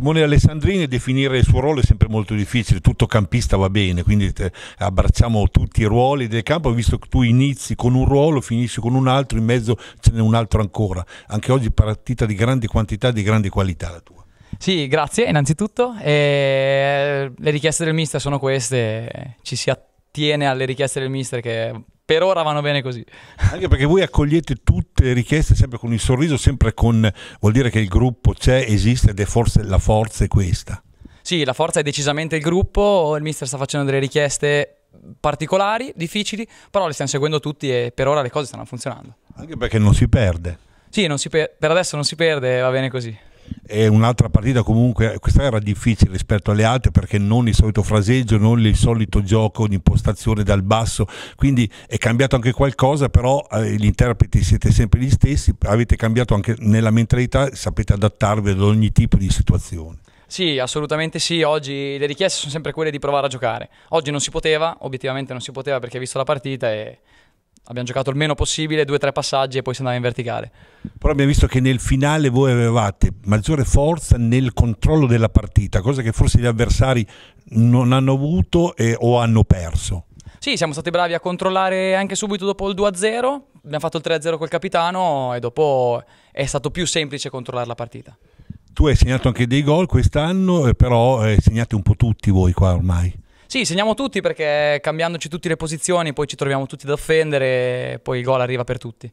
Simone Alessandrini definire il suo ruolo è sempre molto difficile, tutto campista va bene, quindi eh, abbracciamo tutti i ruoli del campo, visto che tu inizi con un ruolo, finisci con un altro, in mezzo ce n'è un altro ancora. Anche oggi partita di grandi quantità, di grandi qualità la tua. Sì, grazie innanzitutto. Eh, le richieste del mister sono queste, ci si attiene alle richieste del mister che per ora vanno bene così. Anche perché voi accogliete tutti le richieste sempre con il sorriso, sempre con vuol dire che il gruppo c'è, esiste ed è forse la forza è questa. Sì, la forza è decisamente il gruppo, il mister sta facendo delle richieste particolari, difficili, però le stiamo seguendo tutti e per ora le cose stanno funzionando. Anche perché non si perde. Sì, si per, per adesso non si perde, va bene così è un'altra partita comunque, questa era difficile rispetto alle altre perché non il solito fraseggio, non il solito gioco di impostazione dal basso, quindi è cambiato anche qualcosa, però eh, gli interpreti siete sempre gli stessi, avete cambiato anche nella mentalità, sapete adattarvi ad ogni tipo di situazione. Sì, assolutamente sì. Oggi le richieste sono sempre quelle di provare a giocare. Oggi non si poteva, obiettivamente non si poteva perché hai visto la partita e abbiamo giocato il meno possibile, due o tre passaggi e poi si andava in verticale. Però abbiamo visto che nel finale voi avevate maggiore forza nel controllo della partita, cosa che forse gli avversari non hanno avuto e, o hanno perso. Sì, siamo stati bravi a controllare anche subito dopo il 2-0, abbiamo fatto il 3-0 col capitano e dopo è stato più semplice controllare la partita. Tu hai segnato anche dei gol quest'anno, eh, però eh, segnate un po' tutti voi qua ormai. Sì, segniamo tutti perché cambiandoci tutte le posizioni poi ci troviamo tutti ad offendere, e poi il gol arriva per tutti.